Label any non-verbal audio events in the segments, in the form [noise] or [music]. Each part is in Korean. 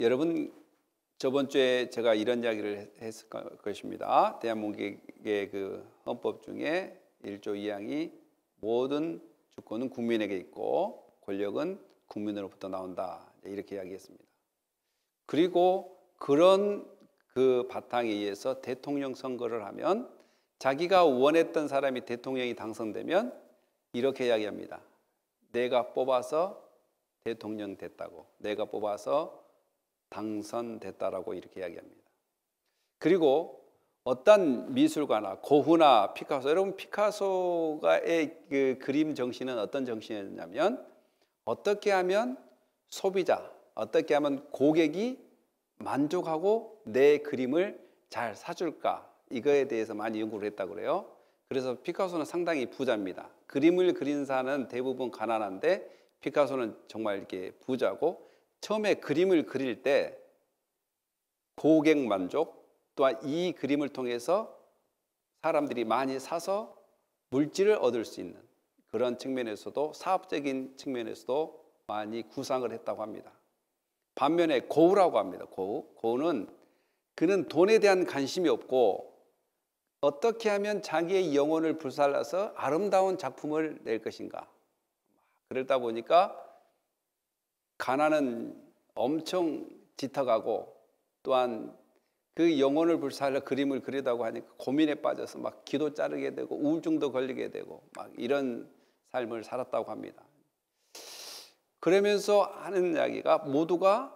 여러분 저번 주에 제가 이런 이야기를 했을 것입니다. 대한민국의 그 헌법 중에 1조 2항이 모든 주권은 국민에게 있고 권력은 국민으로부터 나온다. 이렇게 이야기했습니다. 그리고 그런 그 바탕에 의해서 대통령 선거를 하면 자기가 원했던 사람이 대통령이 당선되면 이렇게 이야기합니다. 내가 뽑아서 대통령 됐다고. 내가 뽑아서 당선됐다라고 이렇게 이야기합니다. 그리고 어떤 미술가나 고흐나 피카소 여러분 피카소가의 그 그림 정신은 어떤 정신이었냐면 어떻게 하면 소비자 어떻게 하면 고객이 만족하고 내 그림을 잘 사줄까 이거에 대해서 많이 연구를 했다 그래요. 그래서 피카소는 상당히 부자입니다. 그림을 그린 사는 대부분 가난한데 피카소는 정말 이렇게 부자고 처음에 그림을 그릴 때 고객 만족 또한 이 그림을 통해서 사람들이 많이 사서 물질을 얻을 수 있는 그런 측면에서도 사업적인 측면에서도 많이 구상을 했다고 합니다. 반면에 고우라고 합니다. 고우. 고우는 그는 돈에 대한 관심이 없고 어떻게 하면 자기의 영혼을 불살라서 아름다운 작품을 낼 것인가. 그러다 보니까 가난은 엄청 짙어가고 또한 그 영혼을 불살하려 그림을 그리다고 하니까 고민에 빠져서 막 기도 자르게 되고 우울증도 걸리게 되고 막 이런 삶을 살았다고 합니다. 그러면서 하는 이야기가 모두가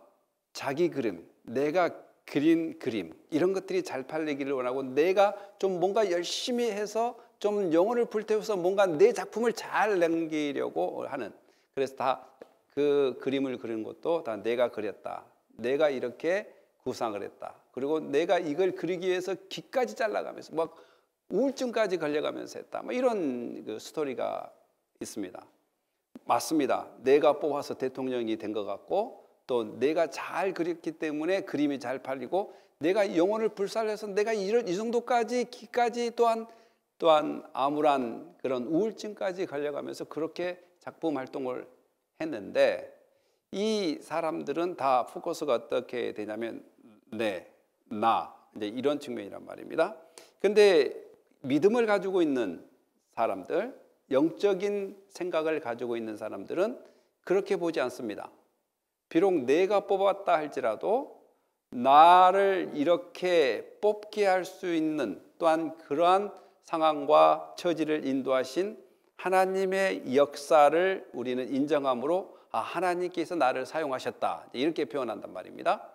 자기 그림, 내가 그린 그림 이런 것들이 잘 팔리기를 원하고 내가 좀 뭔가 열심히 해서 좀 영혼을 불태워서 뭔가 내 작품을 잘 남기려고 하는 그래서 다그 그림을 그리는 것도 다 내가 그렸다. 내가 이렇게 구상을 했다. 그리고 내가 이걸 그리기 위해서 귀까지 잘라가면서 막 우울증까지 걸려가면서 했다. 뭐 이런 그 스토리가 있습니다. 맞습니다. 내가 뽑아서 대통령이 된 것 같고 또 내가 잘 그렸기 때문에 그림이 잘 팔리고 내가 영혼을 불살해서 내가 이런 이 정도까지 귀까지 또한 또한 암울한 그런 우울증까지 걸려가면서 그렇게 작품 활동을 했는데 이 사람들은 다 포커스가 어떻게 되냐면 내, 네, 나 이제 이런 측면이란 말입니다. 근데 믿음을 가지고 있는 사람들, 영적인 생각을 가지고 있는 사람들은 그렇게 보지 않습니다. 비록 내가 뽑았다 할지라도 나를 이렇게 뽑게 할 수 있는 또한 그러한 상황과 처지를 인도하신 하나님의 역사를 우리는 인정함으로 아, 하나님께서 나를 사용하셨다. 이렇게 표현한단 말입니다.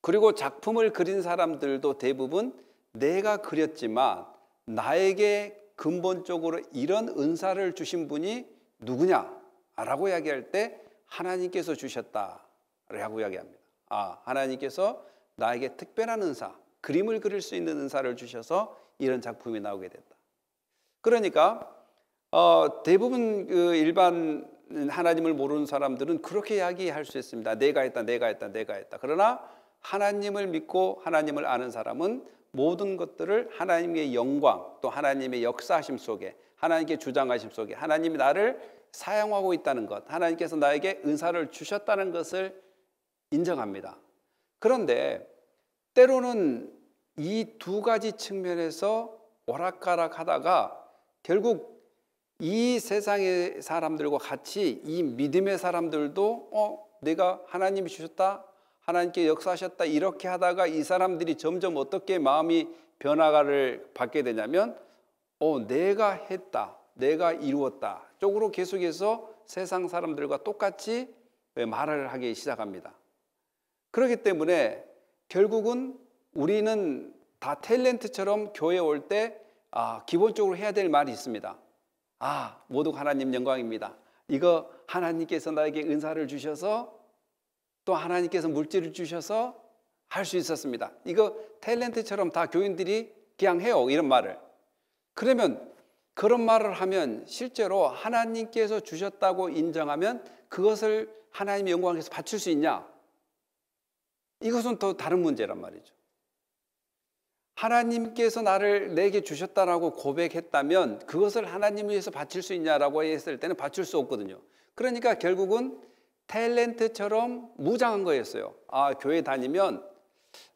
그리고 작품을 그린 사람들도 대부분 내가 그렸지만 나에게 근본적으로 이런 은사를 주신 분이 누구냐? 라고 이야기할 때 하나님께서 주셨다. 라고 이야기합니다. 아, 하나님께서 나에게 특별한 은사, 그림을 그릴 수 있는 은사를 주셔서 이런 작품이 나오게 됐다. 그러니까 어, 대부분 그 일반 하나님을 모르는 사람들은 그렇게 이야기할 수 있습니다. 내가 했다, 내가 했다, 내가 했다. 그러나 하나님을 믿고 하나님을 아는 사람은 모든 것들을 하나님의 영광 또 하나님의 역사하심 속에 하나님께 주장하심 속에 하나님이 나를 사용하고 있다는 것, 하나님께서 나에게 은사를 주셨다는 것을 인정합니다. 그런데 때로는 이 두 가지 측면에서 오락가락 하다가 결국 이 세상의 사람들과 같이 이 믿음의 사람들도 어 내가 하나님이 주셨다 하나님께 역사하셨다 이렇게 하다가 이 사람들이 점점 어떻게 마음이 변화를 받게 되냐면 어 내가 했다 내가 이루었다 쪽으로 계속해서 세상 사람들과 똑같이 예, 말을 하기 시작합니다. 그렇기 때문에 결국은 우리는 다 탤런트처럼 교회 올 때 아, 기본적으로 해야 될 말이 있습니다. 아, 모두 하나님 영광입니다. 이거 하나님께서 나에게 은사를 주셔서 또 하나님께서 물질을 주셔서 할 수 있었습니다. 이거 탤런트처럼 다 교인들이 그냥 해요. 이런 말을. 그러면 그런 말을 하면 실제로 하나님께서 주셨다고 인정하면 그것을 하나님의 영광에서 바칠 수 있냐? 이것은 또 다른 문제란 말이죠. 하나님께서 나를 내게 주셨다라고 고백했다면 그것을 하나님을 위해서 바칠 수 있냐라고 했을 때는 바칠 수 없거든요. 그러니까 결국은 탤런트처럼 무장한 거였어요. 아, 교회 다니면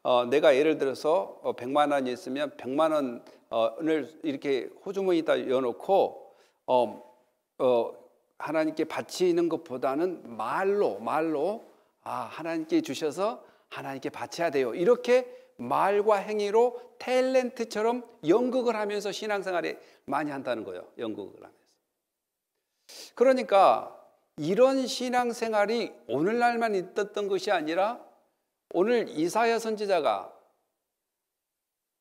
어, 내가 예를 들어서 100만 어, 원이 있으면 100만 원을 이렇게 호주머니에다 여놓고 어, 어, 하나님께 바치는 것보다는 말로 말로 아, 하나님께 주셔서 하나님께 바쳐야 돼요. 이렇게 말과 행위로 탤런트처럼 연극을 하면서 신앙생활에 많이 한다는 거예요. 연극을 하면서. 그러니까 이런 신앙생활이 오늘날만 있었던 것이 아니라 오늘 이사야 선지자가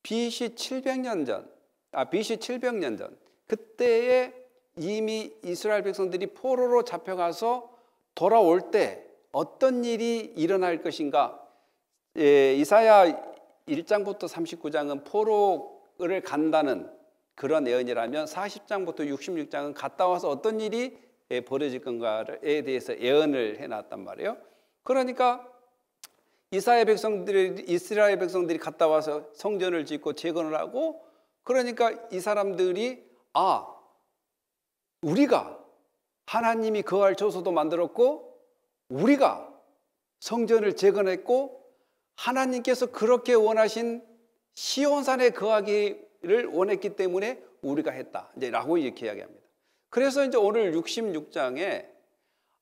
BC 700년 전, 아 BC 700년 전 그때에 이미 이스라엘 백성들이 포로로 잡혀가서 돌아올 때 어떤 일이 일어날 것인가 예, 이사야 1장부터 39장은 포로를 간다는 그런 예언이라면 40장부터 66장은 갔다 와서 어떤 일이 예, 벌어질 건가에 대해서 예언을 해놨단 말이에요. 그러니까 이스라 백성들이 이스라엘 백성들이 갔다 와서 성전을 짓고 재건을 하고 그러니까 이 사람들이 아 우리가 하나님이 거할 저소도 만들었고 우리가 성전을 재건했고 하나님께서 그렇게 원하신 시온산에 거하기를 그 원했기 때문에 우리가 했다. 이제 라고 이렇게 이야기합니다. 그래서 이제 오늘 66장에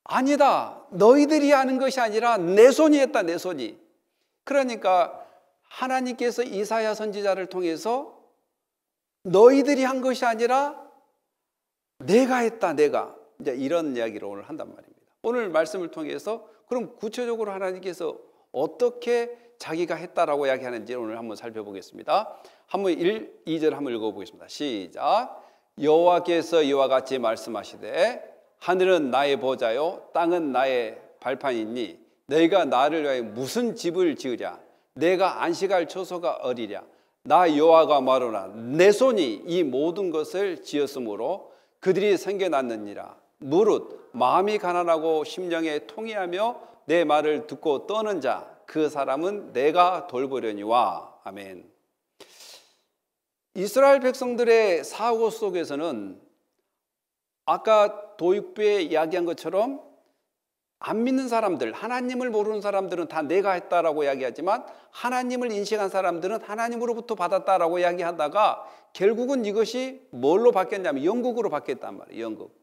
아니다. 너희들이 하는 것이 아니라 내 손이 했다. 내 손이. 그러니까 하나님께서 이사야 선지자를 통해서 너희들이 한 것이 아니라 내가 했다. 내가. 이제 이런 이야기를 오늘 한단 말입니다. 오늘 말씀을 통해서 그럼 구체적으로 하나님께서 어떻게 자기가 했다라고 이야기하는지 오늘 한번 살펴보겠습니다. 한번 1, 2절 한번 읽어보겠습니다. 시작. 여호와께서 이와 같이 말씀하시되 하늘은 나의 보좌요 땅은 나의 발판이니 내가 나를 위하여 무슨 집을 지으랴 내가 안식할 처소가 어디랴 나 여호와가 말하나 내 손이 이 모든 것을 지었으므로 그들이 생겨났느니라 무릇 마음이 가난하고 심령에 통이하며 내 말을 듣고 떠는 자 그 사람은 내가 돌보려니와 아멘. 이스라엘 백성들의 사고 속에서는 아까 도입부에 이야기한 것처럼 안 믿는 사람들, 하나님을 모르는 사람들은 다 내가 했다라고 이야기하지만 하나님을 인식한 사람들은 하나님으로부터 받았다라고 이야기하다가 결국은 이것이 뭘로 바뀌었냐면 영국으로 바뀌었단 말이에요. 영국.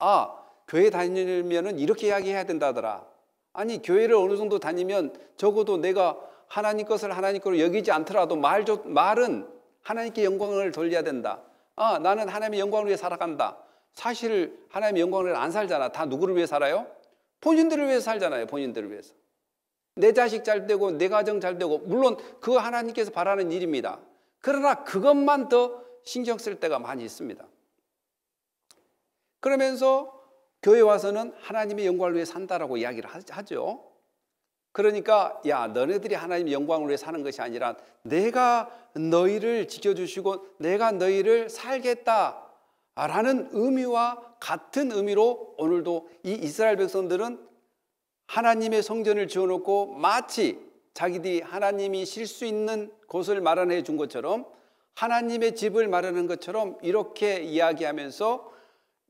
아, 교회 다니면은 이렇게 이야기해야 된다더라. 아니 교회를 어느 정도 다니면 적어도 내가 하나님 것을 하나님 것으로 여기지 않더라도 말, 말은 하나님께 영광을 돌려야 된다. 아 나는 하나님의 영광을 위해 살아간다. 사실 하나님의 영광을 안 살잖아. 다 누구를 위해 살아요? 본인들을 위해 살잖아요. 본인들을 위해서. 내 자식 잘 되고 내 가정 잘 되고 물론 그 하나님께서 바라는 일입니다. 그러나 그것만 더 신경 쓸 때가 많이 있습니다. 그러면서 교회 와서는 하나님의 영광을 위해 산다라고 이야기를 하죠. 그러니까 야 너네들이 하나님의 영광을 위해 사는 것이 아니라 내가 너희를 지켜주시고 내가 너희를 살겠다라는 의미와 같은 의미로 오늘도 이 이스라엘 백성들은 하나님의 성전을 지어놓고 마치 자기들이 하나님이 쉴 수 있는 곳을 마련해 준 것처럼 하나님의 집을 마련한 것처럼 이렇게 이야기하면서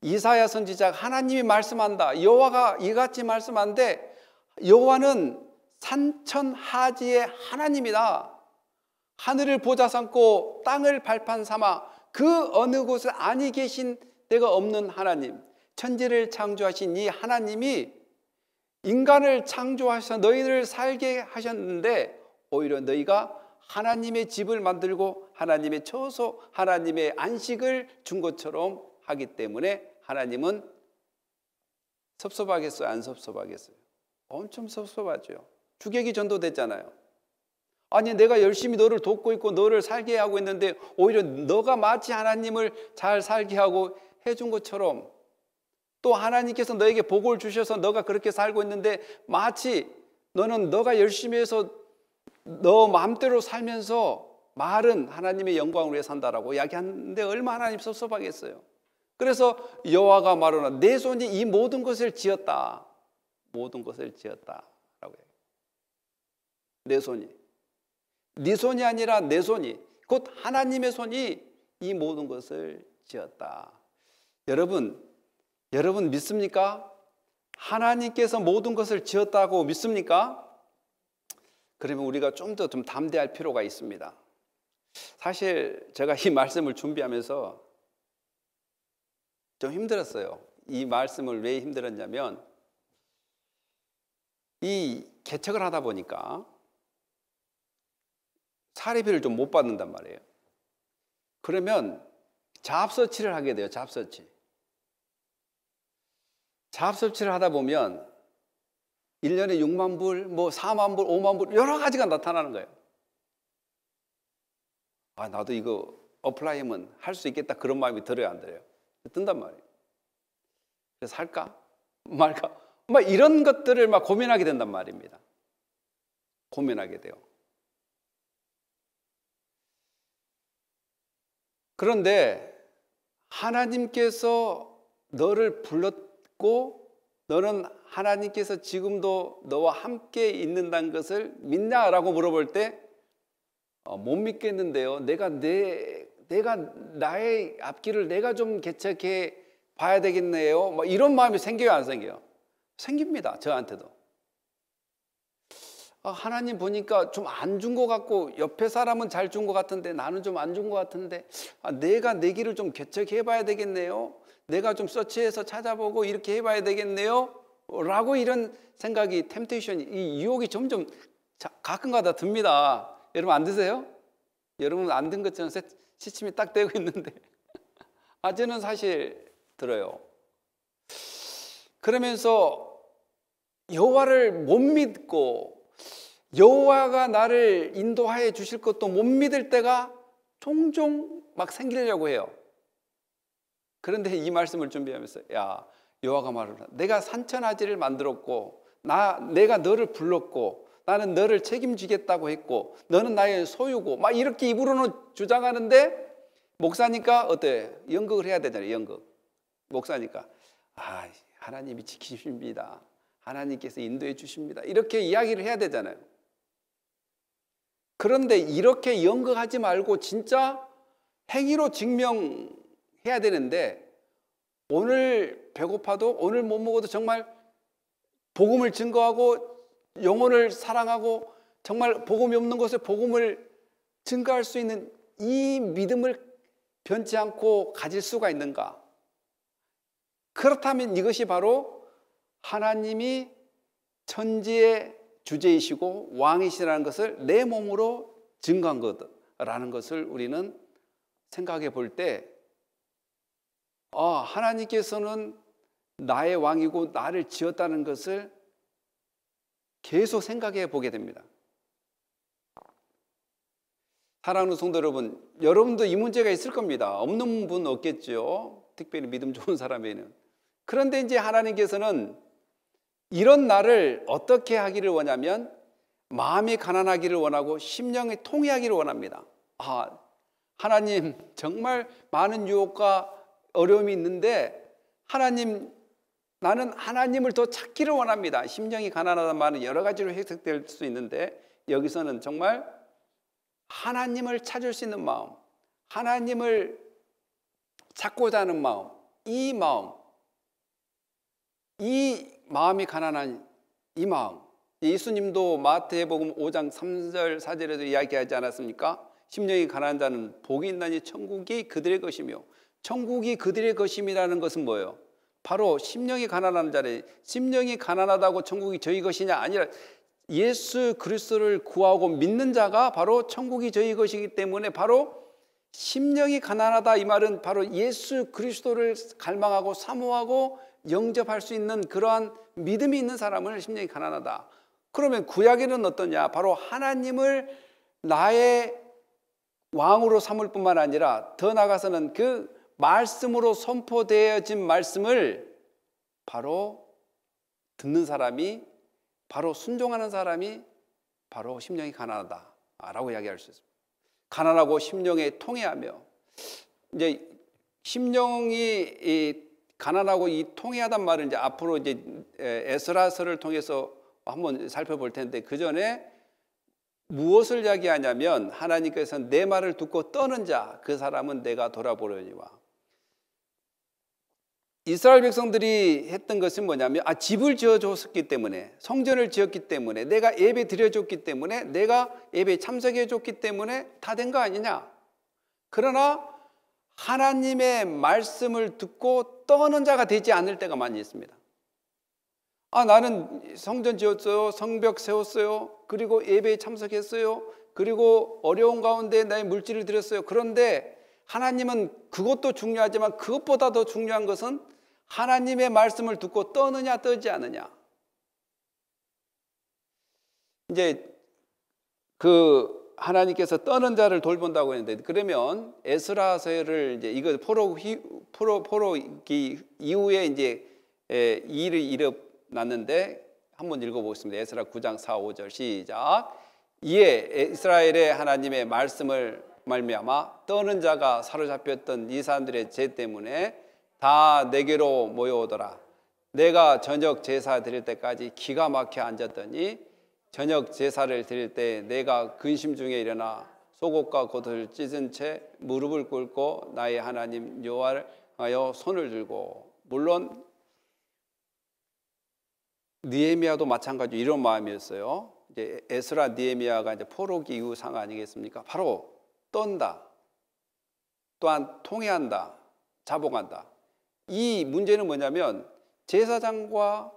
이사야 선지자 하나님이 말씀한다. 여호와가 이같이 말씀한데 여호와는 산천 하지의 하나님이다. 하늘을 보좌 삼고 땅을 발판 삼아 그 어느 곳에 아니 계신 때가 없는 하나님, 천지를 창조하신 이 하나님이 인간을 창조하셔 너희를 살게 하셨는데 오히려 너희가 하나님의 집을 만들고 하나님의 처소, 하나님의 안식을 준 것처럼 하기 때문에 하나님은 섭섭하겠어요? 안 섭섭하겠어요? 엄청 섭섭하죠. 주객이 전도됐잖아요. 아니 내가 열심히 너를 돕고 있고 너를 살게 하고 있는데 오히려 너가 마치 하나님을 잘 살게 하고 해준 것처럼 또 하나님께서 너에게 복을 주셔서 너가 그렇게 살고 있는데 마치 너는 너가 열심히 해서 너 마음대로 살면서 말은 하나님의 영광을 위해 산다라고 이야기하는데 얼마나 하나님 섭섭하겠어요. 그래서 여호와가 말하는 내 손이 이 모든 것을 지었다. 모든 것을 지었다라고 해요. 내 손이 네 손이 아니라 내 손이 곧 하나님의 손이 이 모든 것을 지었다. 여러분 여러분 믿습니까? 하나님께서 모든 것을 지었다고 믿습니까? 그러면 우리가 좀 더좀 좀 담대할 필요가 있습니다. 사실 제가 이 [laughs] 말씀을 준비하면서 좀 힘들었어요. 이 말씀을 왜 힘들었냐면 이 개척을 하다 보니까 사례비를 좀 못 받는단 말이에요. 그러면 잡서치를 하게 돼요. 잡서치. 잡서치를 하다 보면 1년에 6만 불, 뭐 4만 불, 5만 불 여러 가지가 나타나는 거예요. 아, 나도 이거 어플라이면 할수 있겠다 그런 마음이 들어야안들요 뜬단 말이에요. 그래서 살까 말까 막 이런 것들을 막 고민하게 된단 말입니다. 고민하게 돼요. 그런데 하나님께서 너를 불렀고 너는 하나님께서 지금도 너와 함께 있는다는 것을 믿냐라고 물어볼 때못 어, 믿겠는데요. 내가 내 내가 나의 앞길을 내가 좀 개척해 봐야 되겠네요. 뭐 이런 마음이 생겨요, 안 생겨요? 생깁니다, 저한테도. 아, 하나님 보니까 좀 안 준 것 같고 옆에 사람은 잘 준 것 같은데 나는 좀 안 준 것 같은데 아, 내가 내 길을 좀 개척해 봐야 되겠네요. 내가 좀 서치해서 찾아보고 이렇게 해봐야 되겠네요. 라고 이런 생각이 템테이션이 이 유혹이 점점 가끔가다 듭니다. 여러분 안 드세요? 여러분 안 든 것처럼 지침이 딱 되고 있는데 [laughs] 아재는 사실 들어요. 그러면서 여호와를 못 믿고 여호와가 나를 인도하여 주실 것도 못 믿을 때가 종종 막 생기려고 해요. 그런데 이 말씀을 준비하면서 야 여호와가 말을 내가 산천아지를 만들었고 나 내가 너를 불렀고 나는 너를 책임지겠다고 했고 너는 나의 소유고 막 이렇게 입으로는 주장하는데 목사니까 어때? 연극을 해야 되잖아요. 연극. 목사니까 아 하나님이 지키십니다. 하나님께서 인도해 주십니다. 이렇게 이야기를 해야 되잖아요. 그런데 이렇게 연극하지 말고 진짜 행위로 증명해야 되는데 오늘 배고파도 오늘 못 먹어도 정말 복음을 증거하고 영혼을 사랑하고 정말 복음이 없는 곳에 복음을 증가할 수 있는 이 믿음을 변치 않고 가질 수가 있는가? 그렇다면 이것이 바로 하나님이 천지의 주제이시고 왕이시라는 것을 내 몸으로 증거한 것라는 것을 우리는 생각해 볼 때, 아, 하나님께서는 나의 왕이고 나를 지었다는 것을 계속 생각해 보게 됩니다. 사랑하는 성도 여러분, 여러분도 이 문제가 있을 겁니다. 없는 분없겠지 특별히 믿음 좋은 사람에는. 그런데 이제 하나님께서는 이런 나를 어떻게 하기를 원하면 마음이 가난하기를 원하고 심령이 통해하기를 원합니다. 아, 하나님 정말 많은 유혹과 어려움이 있는데 하나님 나는 하나님을 더 찾기를 원합니다. 심령이 가난하다 말은 여러 가지로 해석될 수 있는데 여기서는 정말 하나님을 찾을 수 있는 마음, 하나님을 찾고자 하는 마음, 이 마음, 이 마음이 가난한 이 마음. 예수님도 마태복음 5장 3절 4절에도 이야기하지 않았습니까? 심령이 가난한 자는 복이 있나니 천국이 그들의 것이며 천국이 그들의 것임이라는 것은 뭐예요? 바로 심령이 가난한 자리, 심령이 가난하다고 천국이 저희 것이냐 아니라 예수 그리스도를 구하고 믿는 자가 바로 천국이 저희 것이기 때문에 바로 심령이 가난하다 이 말은 바로 예수 그리스도를 갈망하고 사모하고 영접할 수 있는 그러한 믿음이 있는 사람을 심령이 가난하다. 그러면 구약에는 어떠냐? 바로 하나님을 나의 왕으로 삼을 뿐만 아니라 더 나아가서는 그 말씀으로 선포되어진 말씀을 바로 듣는 사람이 바로 순종하는 사람이 바로 심령이 가난하다라고 이야기할 수 있습니다. 가난하고 심령에 통해하며 이제 심령이 가난하고 이 통해하단 말은 이제 앞으로 이제 에스라서를 통해서 한번 살펴볼 텐데 그 전에 무엇을 이야기하냐면 하나님께서 내 말을 듣고 떠는 자 그 사람은 내가 돌아보려니와 이스라엘 백성들이 했던 것은 뭐냐면 아 집을 지어줬기 때문에 성전을 지었기 때문에 내가 예배 드려줬기 때문에 내가 예배 참석해줬기 때문에 다 된 거 아니냐 그러나 하나님의 말씀을 듣고 떠는 자가 되지 않을 때가 많이 있습니다 아 나는 성전 지었어요 성벽 세웠어요 그리고 예배에 참석했어요 그리고 어려운 가운데 나의 물질을 드렸어요 그런데 하나님은 그것도 중요하지만 그것보다 더 중요한 것은 하나님의 말씀을 듣고 떠느냐 떠지 않느냐. 이제 그 하나님께서 떠는 자를 돌본다고 했는데 그러면 에스라서를 이제 이거 포로 포로 포로기 이후에 이제 일을 일어났는데 한번 읽어보겠습니다. 에스라 9장 4, 5절 시작. 이에 이스라엘의 하나님의 말씀을 말미암아 떠는 자가 사로잡혔던 이 사람들의 죄 때문에 다 내게로 모여오더라. 내가 저녁 제사 드릴 때까지 기가 막혀 앉았더니 저녁 제사를 드릴 때 내가 근심 중에 일어나 속옷과 겉을 찢은 채 무릎을 꿇고 나의 하나님 여호를 하여 손을 들고 물론 니에미아도 마찬가지 이런 마음이었어요. 이제 에스라 니에미아가 이제 포로기 이후 상 아니겠습니까? 바로 떤다. 또한 통해한다. 자봉한다이 문제는 뭐냐면 제사장과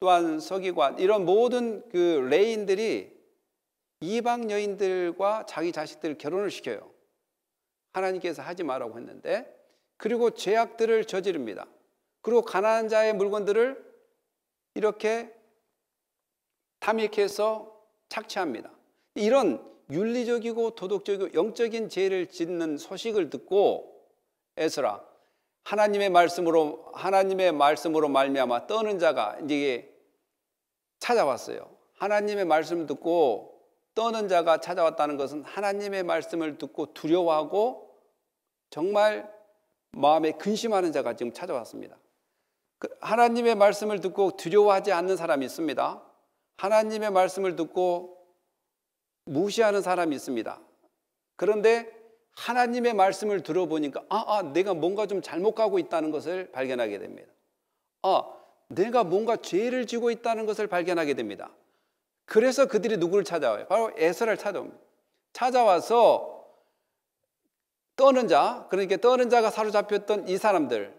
또한 서기관 이런 모든 그 레인들이 이방 여인들과 자기 자식들을 결혼을 시켜요. 하나님께서 하지 말라고 했는데 그리고 죄악들을 저지릅니다. 그리고 가난한 자의 물건들을 이렇게 탐닉해서 착취합니다. 이런 윤리적이고 도덕적이고 영적인 죄를 짓는 소식을 듣고 에스라 하나님의 말씀으로 하나님의 말씀으로 말미암아 떠는 자가 이제 찾아왔어요. 하나님의 말씀을 듣고 떠는 자가 찾아왔다는 것은 하나님의 말씀을 듣고 두려워하고 정말 마음에 근심하는 자가 지금 찾아왔습니다. 그 하나님의 말씀을 듣고 두려워하지 않는 사람이 있습니다. 하나님의 말씀을 듣고 무시하는 사람이 있습니다. 그런데 하나님의 말씀을 들어보니까 아, 아 내가 뭔가 좀 잘못 가고 있다는 것을 발견하게 됩니다. 아, 내가 뭔가 죄를 지고 있다는 것을 발견하게 됩니다. 그래서 그들이 누구를 찾아와요? 바로 에서를 찾아옵니다. 찾아와서 떠는 자, 그러니까 떠는 자가 사로잡혔던 이 사람들,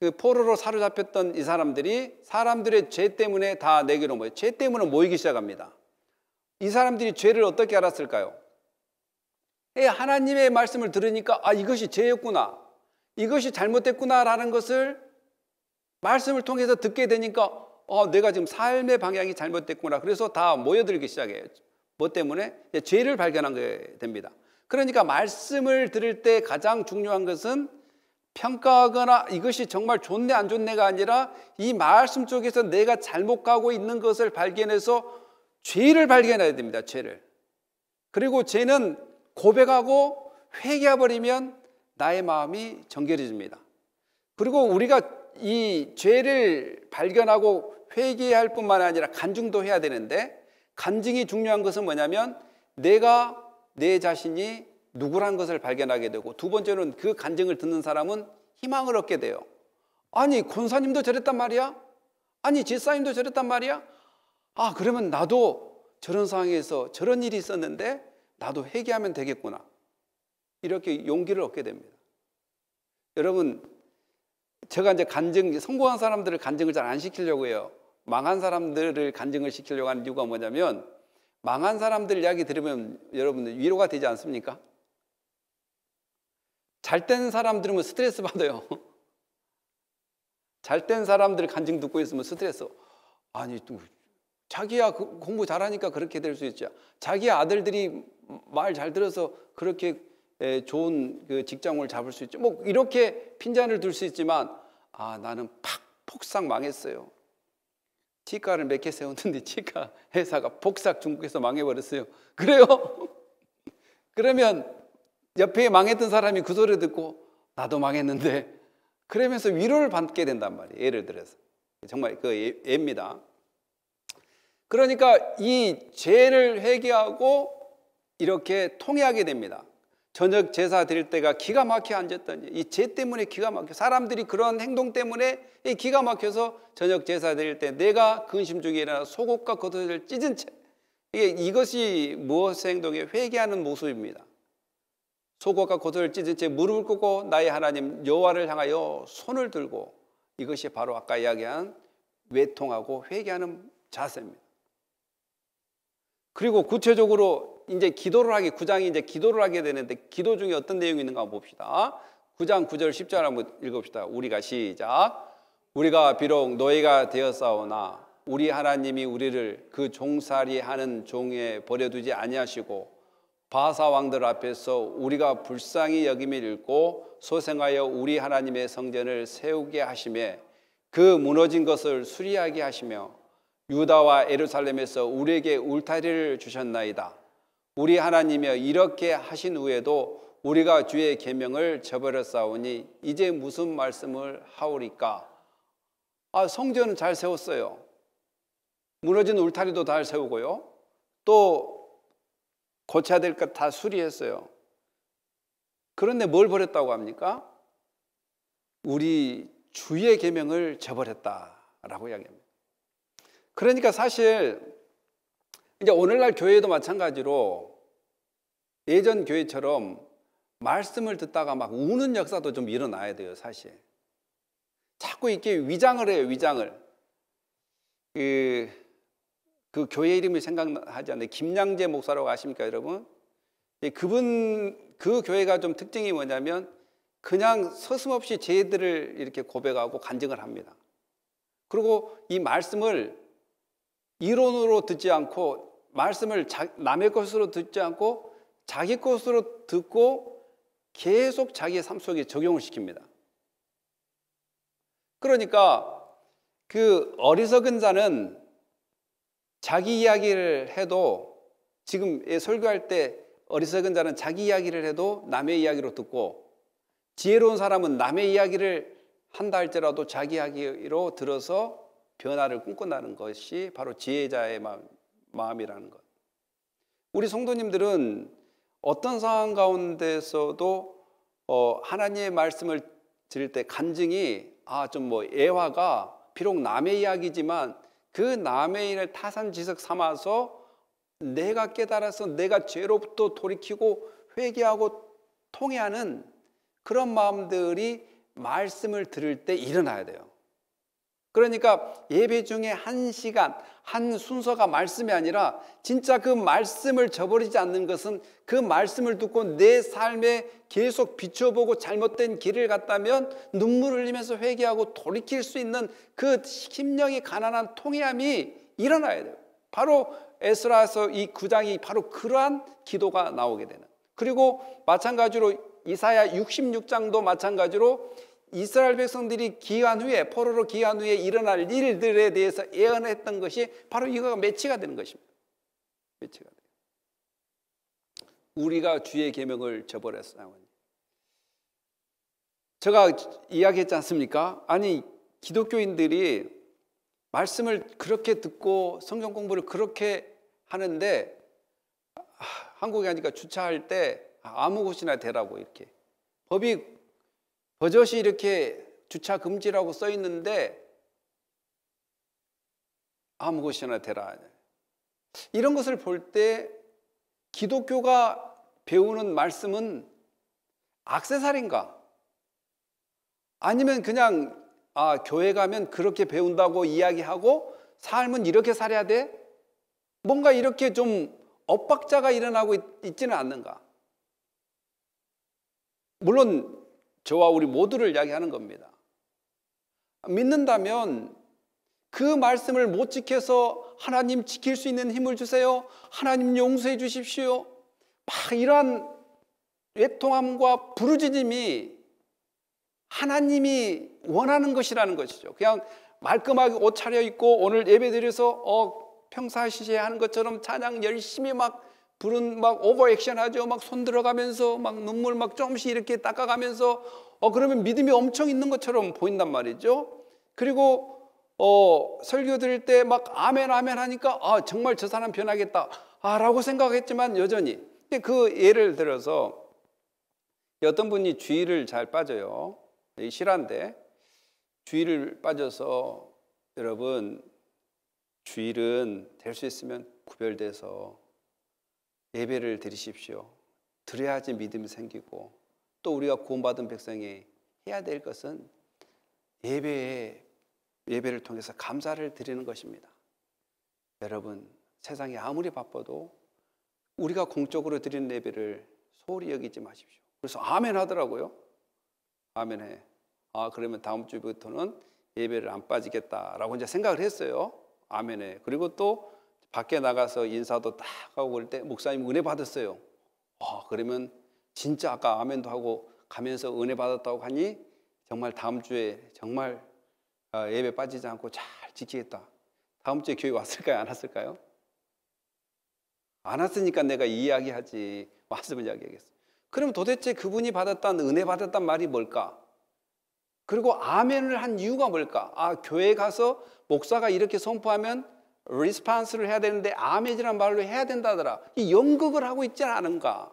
그 포로로 사로잡혔던 이 사람들이 사람들의 죄 때문에 다 내게로 모여. 죄 때문에 모이기 시작합니다. 이 사람들이 죄를 어떻게 알았을까요? 에, 예, 하나님의 말씀을 들으니까 아 이것이 죄였구나. 이것이 잘못됐구나라는 것을 말씀을 통해서 듣게 되니까 어, 내가 지금 삶의 방향이 잘못됐구나. 그래서 다 모여들기 시작해요. 뭐 때문에? 죄를 발견하게 됩니다. 그러니까 말씀을 들을 때 가장 중요한 것은 평가하거나 이것이 정말 좋네 안 좋네가 아니라 이 말씀 쪽에서 내가 잘못 가고 있는 것을 발견해서 죄를 발견해야 됩니다. 죄를. 그리고 죄는 고백하고 회개해버리면 나의 마음이 정결해집니다. 그리고 우리가 이 죄를 발견하고 회개할 뿐만 아니라 간증도 해야 되는데 간증이 중요한 것은 뭐냐면 내가 내 자신이 누구란 것을 발견하게 되고 두 번째는 그 간증을 듣는 사람은 희망을 얻게 돼요. 아니 권사님도 저랬단 말이야? 아니 집사님도 저랬단 말이야? 아, 그러면 나도 저런 상황에서 저런 일이 있었는데 나도 회개하면 되겠구나. 이렇게 용기를 얻게 됩니다. 여러분, 제가 이제 간증, 성공한 사람들을 간증을 잘 안 시키려고 요 망한 사람들을 간증을 시키려고 하는 이유가 뭐냐면 망한 사람들 이야기 들으면 여러분 위로가 되지 않습니까? 잘 된 사람 들으 뭐 스트레스 받아요. [laughs] 잘 된 사람들 간증 듣고 있으면 스트레스. 아니, 또 자기야 그 공부 잘하니까 그렇게 될 수있죠 자기 아들들이 말 잘 들어서 그렇게 좋은 그 직장을 잡을 수 있죠. 뭐 이렇게 핀잔을 둘 수 있지만 아 나는 팍 폭삭 망했어요. 치과를 몇 개 세웠는데 치과 회사가 폭삭 중국에서 망해버렸어요. 그래요? [laughs] 그러면 옆에 망했던 사람이 그 소리 듣고 나도 망했는데 그러면서 위로를 받게 된단 말이에요. 예를 들어서 정말 그애입니다 그러니까 이 죄를 회개하고 이렇게 통회하게 됩니다. 저녁 제사 드릴 때가 기가 막혀 앉았더니 이 죄 때문에 기가 막혀 사람들이 그런 행동 때문에 기가 막혀서 저녁 제사 드릴 때 내가 근심 중에 일어나 속옷과 겉옷을 찢은 채 이게 이것이 무엇 행동에 회개하는 모습입니다. 속옷과 겉옷을 찢은 채 무릎을 꿇고 나의 하나님 여호와를 향하여 손을 들고 이것이 바로 아까 이야기한 외통하고 회개하는 자세입니다. 그리고 구체적으로 이제 기도를 하기 구장이 이제 기도를 하게 되는데 기도 중에 어떤 내용이 있는가 봅시다. 구장구절십0절 한번 읽읍시다. 우리가 시작. 우리가 비록 너희가 되었사오나 우리 하나님이 우리를 그 종살이 하는 종에 버려두지 아니하시고 바사 왕들 앞에서 우리가 불쌍히 여김을 잃고 소생하여 우리 하나님의 성전을 세우게 하심에 그 무너진 것을 수리하게 하시며 유다와 에루살렘에서 우리에게 울타리를 주셨나이다. 우리 하나님이여 이렇게 하신 후에도 우리가 주의 계명을 저버렸사오니 이제 무슨 말씀을 하오리까? 아, 성전은 잘 세웠어요. 무너진 울타리도 잘 세우고요. 또 고쳐야 될 것 다 수리했어요. 그런데 뭘 버렸다고 합니까? 우리 주의 계명을 저버렸다라고 이야기합니다. 그러니까 사실 이제 오늘날 교회도 마찬가지로 예전 교회처럼 말씀을 듣다가 막 우는 역사도 좀 일어나야 돼요, 사실. 자꾸 이렇게 위장을 해요, 위장을. 그, 그 교회 이름이 생각하지 않는데, 김양재 목사라고 아십니까, 여러분? 예, 그분, 그 교회가 좀 특징이 뭐냐면, 그냥 서슴없이 죄들을 이렇게 고백하고 간증을 합니다. 그리고 이 말씀을 이론으로 듣지 않고 말씀을 자, 남의 것으로 듣지 않고 자기 것으로 듣고 계속 자기의 삶 속에 적용을 시킵니다. 그러니까 그 어리석은 자는 자기 이야기를 해도 지금 설교할 때 어리석은 자는 자기 이야기를 해도 남의 이야기로 듣고 지혜로운 사람은 남의 이야기를 한다 할지라도 자기 이야기로 들어서 변화를 꿈꾼다는 것이 바로 지혜자의 마음, 이라는 것. 우리 성도님들은 어떤 상황 가운데서도 어, 하나님의 말씀을 드릴 때 간증이 아좀뭐 애화가 비록 남의 이야기지만 그 남의 일을 타산지석 삼아서 내가 깨달아서 내가 죄로부터 돌이키고 회개하고 통해하는 그런 마음들이 말씀을 들을 때 일어나야 돼요. 그러니까 예배 중에 한 시간, 한 순서가 말씀이 아니라 진짜 그 말씀을 저버리지 않는 것은 그 말씀을 듣고 내 삶에 계속 비춰보고 잘못된 길을 갔다면 눈물 흘리면서 회개하고 돌이킬 수 있는 그 심령이 가난한 통해함이 일어나야 돼요. 바로 에스라에서 이 구장이 바로 그러한 기도가 나오게 되는. 그리고 마찬가지로 이사야 66장도 마찬가지로 이스라엘 백성들이 기한 후에 포로로 기한 후에 일어날 일들에 대해서 예언했던 것이 바로 이거가 매치가 되는 것입니다. 매치가 돼요. 우리가 주의 계명을 저버렸어요. 제가 이야기했지 않습니까? 아니 기독교인들이 말씀을 그렇게 듣고 성경 공부를 그렇게 하는데 아, 한국에 가니까 주차할 때 아무 곳이나 대라고 이렇게 법이 버젓이 이렇게 주차 금지라고 써 있는데 아무 곳이나 되라 이런 것을 볼 때 기독교가 배우는 말씀은 악세사리인가? 아니면 그냥 아, 교회 가면 그렇게 배운다고 이야기하고 삶은 이렇게 살아야 돼? 뭔가 이렇게 좀 엇박자가 일어나고 있, 있지는 않는가? 물론 저와 우리 모두를 이야기하는 겁니다. 믿는다면 그 말씀을 못 지켜서 하나님 지킬 수 있는 힘을 주세요. 하나님 용서해 주십시오. 막 이러한 외통함과 부르짖음이 하나님이 원하는 것이라는 것이죠. 그냥 말끔하게 옷 차려입고 오늘 예배 드려서 어, 평상시에 하는 것처럼 찬양 열심히 막 불은 막 오버액션 하죠. 막 손 들어가면서 막 눈물 막 조금씩 이렇게 닦아가면서 어 그러면 믿음이 엄청 있는 것처럼 보인단 말이죠. 그리고 어 설교 드릴 때 막 아멘 아멘 하니까 아 정말 저 사람 변하겠다. 아라고 생각했지만 여전히 그 예를 들어서 어떤 분이 주의를 잘 빠져요. 실한데 주의를 빠져서 여러분 주일은 될 수 있으면 구별돼서 예배를 드리십시오. 드려야지 믿음이 생기고 또 우리가 구원받은 백성이 해야 될 것은 예배에 예배를 통해서 감사를 드리는 것입니다. 여러분 세상이 아무리 바빠도 우리가 공적으로 드리는 예배를 소홀히 여기지 마십시오. 그래서 아멘 하더라고요. 아멘 해. 아 그러면 다음 주부터는 예배를 안 빠지겠다라고 이제 생각을 했어요. 아멘 해. 그리고 또 밖에 나가서 인사도 딱 하고 그럴 때 목사님 은혜 받았어요. 와, 아, 그러면 진짜 아까 아멘도 하고 가면서 은혜 받았다고 하니 정말 다음 주에 정말 아, 예배 빠지지 않고 잘 지키겠다. 다음 주에 교회 왔을까요? 안 왔을까요? 안 왔으니까 내가 이야기하지. 말씀을 이야기하겠어. 그럼 도대체 그분이 받았단 은혜 받았단 말이 뭘까? 그리고 아멘을 한 이유가 뭘까? 아, 교회 가서 목사가 이렇게 선포하면 리스판스를 해야 되는데 아메지란 말로 해야 된다더라. 이 연극을 하고 있지 않은가?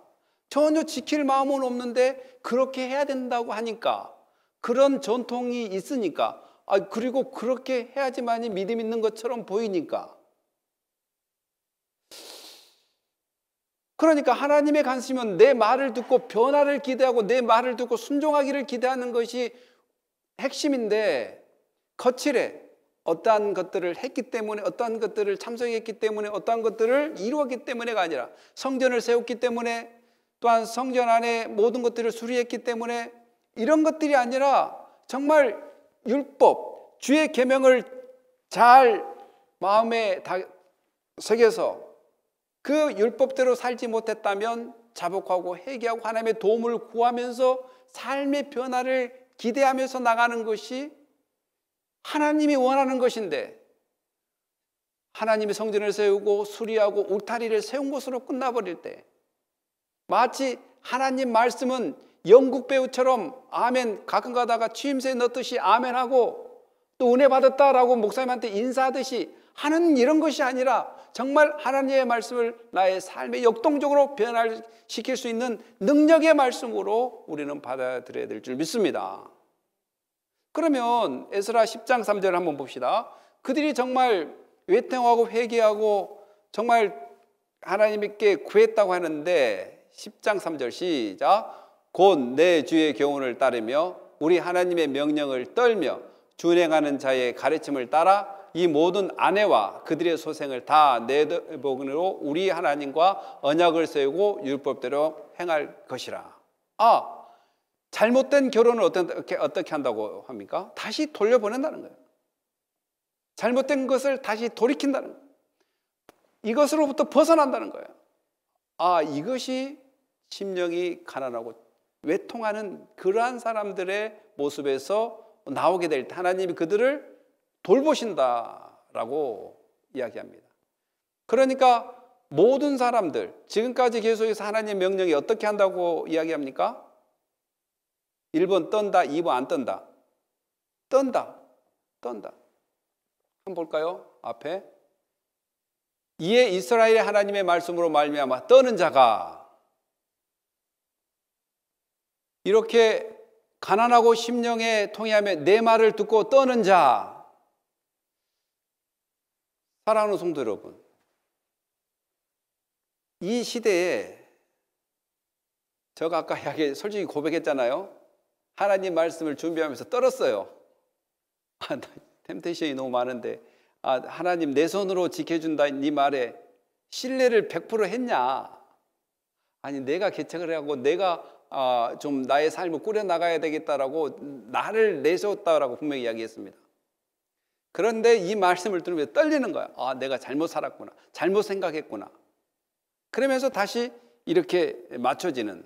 전혀 지킬 마음은 없는데 그렇게 해야 된다고 하니까 그런 전통이 있으니까 아, 그리고 그렇게 해야지만이 믿음 있는 것처럼 보이니까 그러니까 하나님의 관심은 내 말을 듣고 변화를 기대하고 내 말을 듣고 순종하기를 기대하는 것이 핵심인데 거칠해 어떠한 것들을 했기 때문에 어떠한 것들을 참석했기 때문에 어떠한 것들을 이루었기 때문에가 아니라 성전을 세웠기 때문에 또한 성전 안에 모든 것들을 수리했기 때문에 이런 것들이 아니라 정말 율법 주의 계명을 잘 마음에 다 새겨서 그 율법대로 살지 못했다면 자복하고 회개하고 하나님의 도움을 구하면서 삶의 변화를 기대하면서 나가는 것이 하나님이 원하는 것인데 하나님이 성전을 세우고 수리하고 울타리를 세운 것으로 끝나버릴 때 마치 하나님 말씀은 영국 배우처럼 아멘 가끔 가다가 취임새 넣듯이 아멘하고 또 은혜 받았다라고 목사님한테 인사하듯이 하는 이런 것이 아니라 정말 하나님의 말씀을 나의 삶에 역동적으로 변화시킬 수 있는 능력의 말씀으로 우리는 받아들여야 될 줄 믿습니다. 그러면 에스라 10장 3절을 한번 봅시다. 그들이 정말 외통하고 회개하고 정말 하나님께 구했다고 하는데 10장 3절 시작 곧 내 주의 교훈을 따르며 우리 하나님의 명령을 떨며 준행하는 자의 가르침을 따라 이 모든 아내와 그들의 소생을 다 내복으로 우리 하나님과 언약을 세우고 율법대로 행할 것이라. 아, 잘못된 결혼을 어떻게, 어떻게 한다고 합니까? 다시 돌려보낸다는 거예요. 잘못된 것을 다시 돌이킨다는 거예요. 이것으로부터 벗어난다는 거예요. 아, 이것이 심령이 가난하고 외통하는 그러한 사람들의 모습에서 나오게 될 때 하나님이 그들을 돌보신다라고 이야기합니다. 그러니까 모든 사람들 지금까지 계속해서 하나님의 명령이 어떻게 한다고 이야기합니까? 1번 떤다, 2번 안 떤다. 떤다, 떤다. 한번 볼까요? 앞에. 이에 이스라엘 하나님의 말씀으로 말미암아 떠는 자가 이렇게 가난하고 심령에 통해하며 내 말을 듣고 떠는 자 사랑하는 성도 여러분 이 시대에 제가 아까 이야기, 솔직히 고백했잖아요 하나님 말씀을 준비하면서 떨었어요. 아, 템테이션이 너무 많은데 아, 하나님 내 손으로 지켜준다 니 네 말에 신뢰를 100% 했냐? 아니 내가 개척을 하고 내가 아, 좀 나의 삶을 꾸려나가야 되겠다라고 나를 내세웠다라고 분명히 이야기했습니다. 그런데 이 말씀을 들으면 떨리는 거야. 아, 내가 잘못 살았구나. 잘못 생각했구나. 그러면서 다시 이렇게 맞춰지는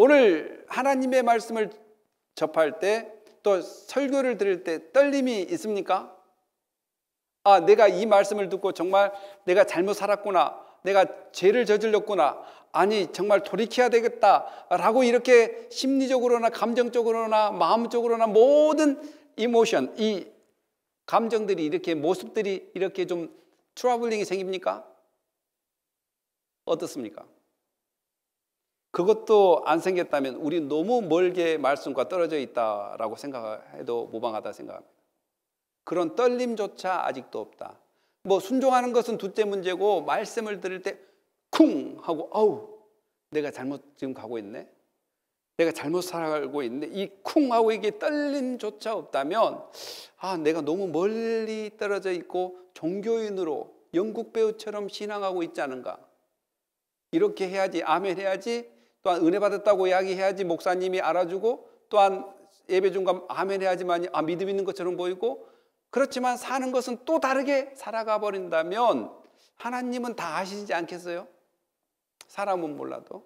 오늘 하나님의 말씀을 접할 때 또 설교를 들을 때 떨림이 있습니까? 아, 내가 이 말씀을 듣고 정말 내가 잘못 살았구나. 내가 죄를 저질렀구나. 아니, 정말 돌이켜야 되겠다. 라고 이렇게 심리적으로나 감정적으로나 마음적으로나 모든 이모션, 이 감정들이 이렇게 모습들이 이렇게 좀 트러블링이 생깁니까? 어떻습니까? 그것도 안 생겼다면 우리 너무 멀게 말씀과 떨어져 있다라고 생각해도 모방하다 생각합니다. 그런 떨림조차 아직도 없다. 뭐 순종하는 것은 둘째 문제고 말씀을 들을 때 쿵 하고 아우 내가 잘못 지금 가고 있네. 내가 잘못 살아가고 있네. 이쿵 하고 이게 떨림조차 없다면 아 내가 너무 멀리 떨어져 있고 종교인으로 영국 배우처럼 신앙하고 있지 않은가. 이렇게 해야지 아멘 해야지 또한 은혜 받았다고 이야기해야지 목사님이 알아주고 또한 예배 중간 아멘 해야지만 아 믿음 있는 것처럼 보이고 그렇지만 사는 것은 또 다르게 살아가 버린다면 하나님은 다 아시지 않겠어요? 사람은 몰라도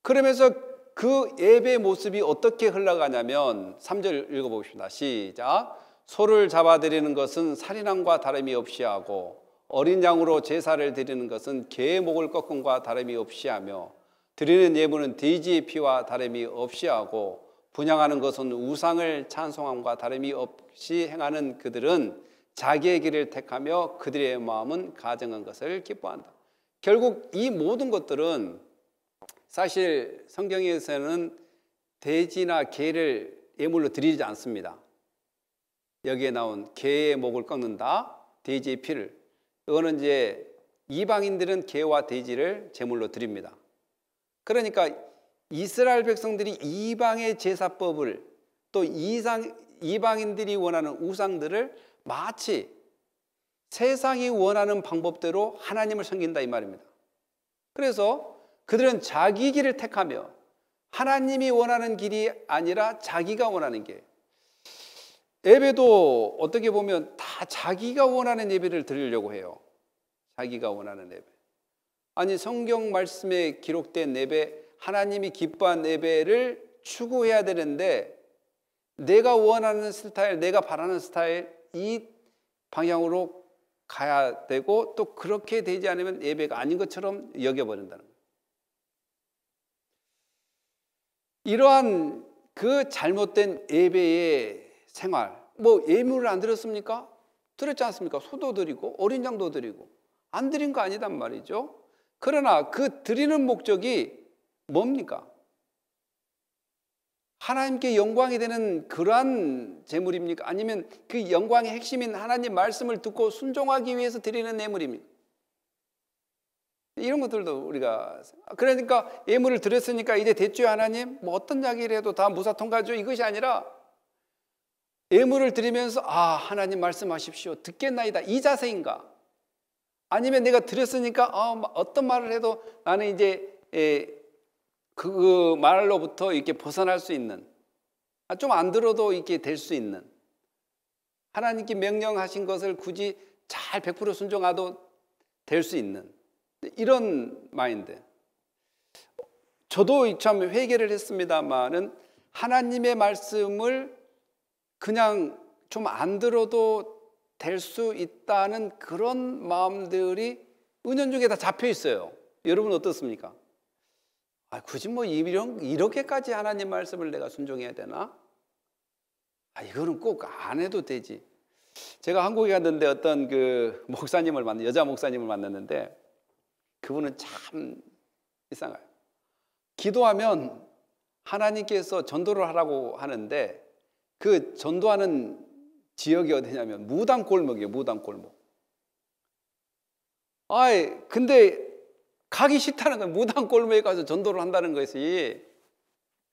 그러면서 그 예배의 모습이 어떻게 흘러가냐면 3절 읽어봅시다 시작 소를 잡아들이는 것은 살인함과 다름이 없이 하고 어린 양으로 제사를 드리는 것은 개의 목을 꺾음과 다름이 없이 하며 드리는 예물은 돼지의 피와 다름이 없이 하고 분양하는 것은 우상을 찬송함과 다름이 없이 행하는 그들은 자기의 길을 택하며 그들의 마음은 가정한 것을 기뻐한다. 결국 이 모든 것들은 사실 성경에서는 돼지나 개를 예물로 드리지 않습니다. 여기에 나온 개의 목을 꺾는다, 돼지의 피를 이거는 이제 이방인들은 개와 돼지를 제물로 드립니다. 그러니까 이스라엘 백성들이 이방의 제사법을 또 이상, 이방인들이 원하는 우상들을 마치 세상이 원하는 방법대로 하나님을 섬긴다 이 말입니다. 그래서 그들은 자기 길을 택하며 하나님이 원하는 길이 아니라 자기가 원하는 길, 예배도 어떻게 보면 다 자기가 원하는 예배를 드리려고 해요. 자기가 원하는 예배. 아니 성경 말씀에 기록된 예배, 하나님이 기뻐한 예배를 추구해야 되는데 내가 원하는 스타일, 내가 바라는 스타일 이 방향으로 가야 되고 또 그렇게 되지 않으면 예배가 아닌 것처럼 여겨버린다는 거예요. 이러한 그 잘못된 예배의 생활. 뭐 예물을 안 드렸습니까? 드렸지 않습니까? 소도 드리고 어린 양도 드리고 안 드린 거 아니단 말이죠. 그러나 그 드리는 목적이 뭡니까? 하나님께 영광이 되는 그러한 재물입니까? 아니면 그 영광의 핵심인 하나님 말씀을 듣고 순종하기 위해서 드리는 예물입니까? 이런 것들도 우리가 그러니까 예물을 드렸으니까 이제 대주 하나님 뭐 어떤 이야기를 해도 다 무사 통과죠 이것이 아니라 예물을 드리면서 아 하나님 말씀하십시오 듣겠나이다 이 자세인가 아니면 내가 드렸으니까 아, 어떤 말을 해도 나는 이제 에, 그, 그 말로부터 이렇게 벗어날 수 있는 아, 좀 안 들어도 이렇게 될 수 있는 하나님께 명령하신 것을 굳이 잘 100% 순종하도 될 수 있는 이런 마인드 저도 참 회개를 했습니다만은 하나님의 말씀을 그냥 좀 안 들어도 될 수 있다는 그런 마음들이 은연중에 다 잡혀 있어요. 여러분 어떻습니까? 아, 굳이 뭐 이런, 이렇게까지 하나님 말씀을 내가 순종해야 되나? 아, 이거는 꼭 안 해도 되지. 제가 한국에 갔는데 어떤 그 목사님을 만 여자 목사님을 만났는데 그분은 참 이상해요. 기도하면 하나님께서 전도를 하라고 하는데 그 전도하는 지역이 어디냐면 무당 골목이에요. 무당 골목. 아, 근데 가기 싫다는 거예요. 무당 골목에 가서 전도를 한다는 것이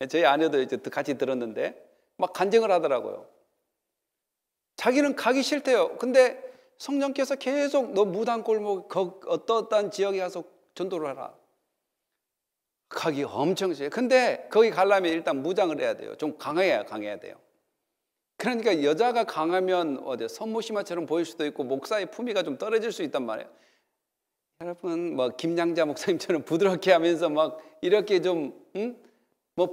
저희 아내도 이제 같이 들었는데 막 간증을 하더라고요. 자기는 가기 싫대요. 근데 성령께서 계속 너 무당 골목 어떠한 지역에 가서 전도를 하라. 가기 엄청 싫어요. 근데 거기 가려면 일단 무장을 해야 돼요. 좀 강해야 강해야 돼요. 그러니까 여자가 강하면 어디 선모시마처럼 보일 수도 있고 목사의 품위가 좀 떨어질 수 있단 말이에요. 여러분 뭐 김양자 목사님처럼 부드럽게 하면서 막 이렇게 좀뭐 음?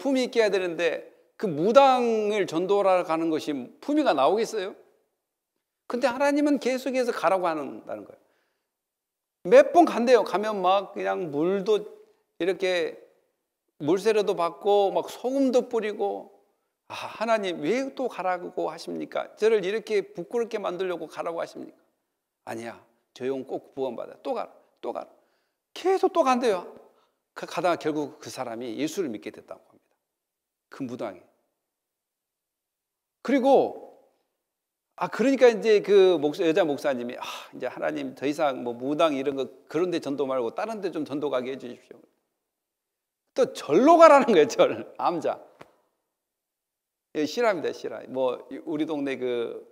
품위 있게 해야 되는데 그 무당을 전도하러 가는 것이 품위가 나오겠어요? 근데 하나님은 계속해서 가라고 한다는 거예요. 몇 번 간대요. 가면 막 그냥 물도 이렇게 물세례도 받고 막 소금도 뿌리고 아, 하나님 왜 또 가라고 하십니까? 저를 이렇게 부끄럽게 만들려고 가라고 하십니까? 아니야. 저용꼭 구원받아. 또 가라. 또 가라. 계속 또 간대요. 그 가다가 결국 그 사람이 예수를 믿게 됐다고 합니다. 그 무당이. 그리고 아 그러니까 이제 그 목사, 여자 목사님이 아 이제 하나님 더 이상 뭐 무당 이런 거 그런 데 전도 말고 다른 데 좀 전도 가게 해 주십시오. 또 절로 가라는 거예요, 절. 암자. 예, 신화입니다, 신화. 뭐 우리 동네 그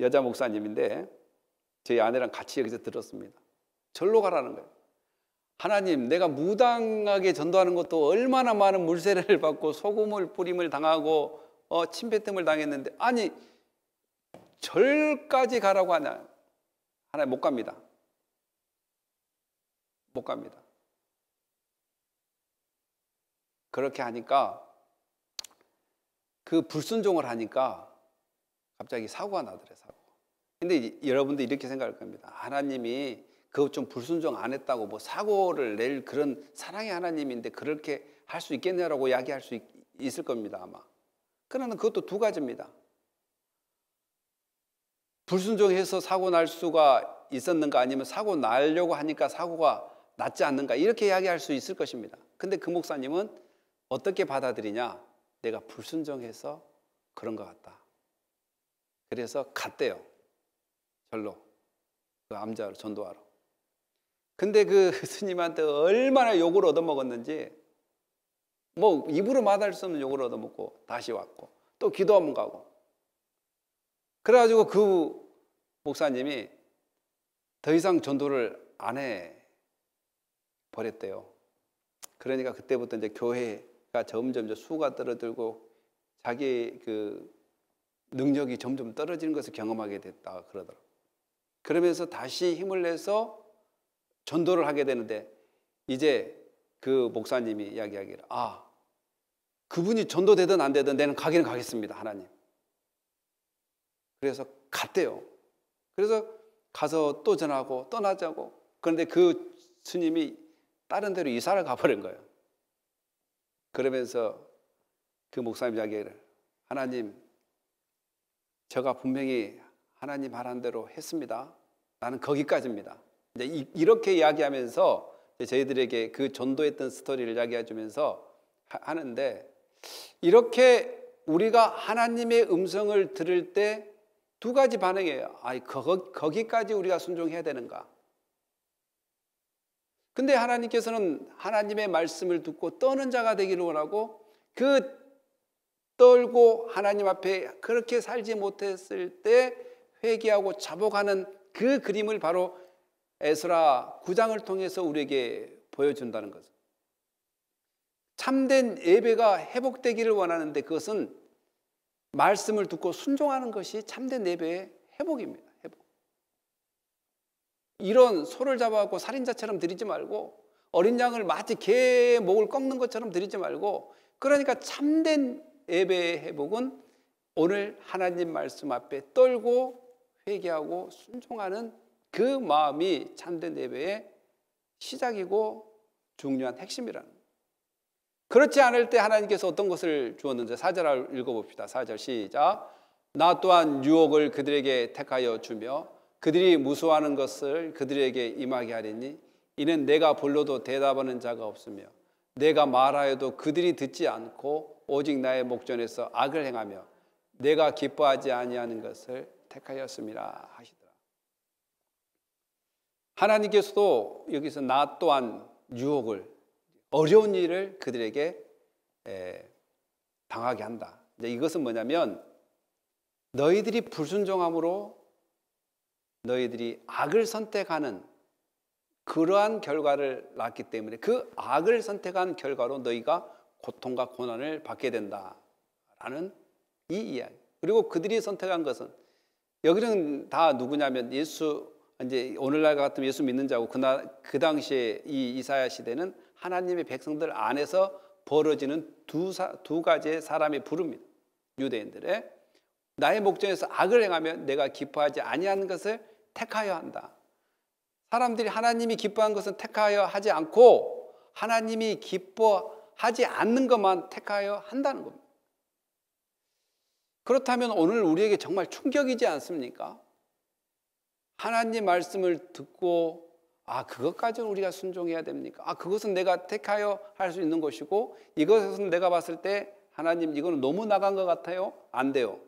여자 목사님인데 저희 아내랑 같이 여기서 들었습니다. 절로 가라는 거예요. 하나님, 내가 무당하게 전도하는 것도 얼마나 많은 물세례를 [laughs] 받고 소금을 뿌림을 당하고 어, 침뱉음을 당했는데 아니 절까지 가라고 하냐? 하나님 못 갑니다. 못 갑니다. 그렇게 하니까 그 불순종을 하니까 갑자기 사고가 나더래 사고. 근데 여러분도 이렇게 생각할 겁니다. 하나님이 그것 좀 불순종 안 했다고 뭐 사고를 낼 그런 사랑의 하나님인데 그렇게 할 수 있겠냐라고 이야기할 수 있을 겁니다 아마. 그러나 그것도 두 가지입니다. 불순종해서 사고 날 수가 있었는가 아니면 사고 날려고 하니까 사고가 났지 않는가 이렇게 이야기할 수 있을 것입니다. 근데 그 목사님은 어떻게 받아들이냐? 내가 불순종해서 그런 것 같다. 그래서 갔대요. 절로. 그 암자로, 전도하러. 근데 그 [laughs] 스님한테 얼마나 욕을 얻어먹었는지, 뭐, 입으로 마다할 수 없는 욕을 얻어먹고 다시 왔고, 또 기도하면 가고. 그래가지고 그 목사님이 더 이상 전도를 안 해 버렸대요. 그러니까 그때부터 이제 교회 에 점점 수가 떨어들고 자기 그 능력이 점점 떨어지는 것을 경험하게 됐다 그러더라고. 그러면서 다시 힘을 내서 전도를 하게 되는데 이제 그 목사님이 이야기하기를 아 그분이 전도되든 안 되든 내는 가기는 가겠습니다 하나님. 그래서 갔대요. 그래서 가서 또 전하고 떠나자고 그런데 그 스님이 다른 데로 이사를 가버린 거예요. 그러면서 그 목사님 이야기를 하나님 제가 분명히 하나님 바란 대로 했습니다. 나는 거기까지입니다. 이제 이렇게 이야기하면서 저희들에게 그 전도했던 스토리를 이야기해 주면서 하는데 이렇게 우리가 하나님의 음성을 들을 때 두 가지 반응이에요. 아, 거기까지 우리가 순종해야 되는가? 근데 하나님께서는 하나님의 말씀을 듣고 떠는 자가 되기를 원하고 그 떨고 하나님 앞에 그렇게 살지 못했을 때 회개하고 자복하는 그 그림을 바로 에스라 9장을 통해서 우리에게 보여준다는 거죠. 참된 예배가 회복되기를 원하는데 그것은 말씀을 듣고 순종하는 것이 참된 예배의 회복입니다. 이런 소를 잡아갖고 살인자처럼 드리지 말고 어린 양을 마치 개 목을 꺾는 것처럼 드리지 말고 그러니까 참된 예배의 회복은 오늘 하나님 말씀 앞에 떨고 회개하고 순종하는 그 마음이 참된 예배의 시작이고 중요한 핵심이라는 그렇지 않을 때 하나님께서 어떤 것을 주었는지 사절 읽어봅시다. 사절 시작. 나 또한 유혹을 그들에게 택하여 주며 그들이 무수하는 것을 그들에게 임하게 하리니 이는 내가 불러도 대답하는 자가 없으며 내가 말하여도 그들이 듣지 않고 오직 나의 목전에서 악을 행하며 내가 기뻐하지 아니하는 것을 택하였음이라 하시더라. 하나님께서도 여기서 나 또한 유혹을 어려운 일을 그들에게 당하게 한다. 이것은 뭐냐면 너희들이 불순종함으로 너희들이 악을 선택하는 그러한 결과를 낳기 때문에 그 악을 선택한 결과로 너희가 고통과 고난을 받게 된다라는 이 이야기. 그리고 그들이 선택한 것은 여기는 다 누구냐면 예수 이제 오늘날 같은 예수 믿는 자고 그나 그 당시에 이 이사야 시대는 하나님의 백성들 안에서 벌어지는 두, 사, 두 가지의 사람의 부릅니다. 유대인들의 나의 목전에서 악을 행하면 내가 기뻐하지 아니하는 것을 택하여 한다. 사람들이 하나님이 기뻐한 것은 택하여 하지 않고 하나님이 기뻐하지 않는 것만 택하여 한다는 겁니다. 그렇다면 오늘 우리에게 정말 충격이지 않습니까? 하나님 말씀을 듣고 아그것까지 우리가 순종해야 됩니까? 아 그것은 내가 택하여 할 수 있는 것이고 이것은 내가 봤을 때 하나님 이거는 너무 나간 것 같아요. 안 돼요.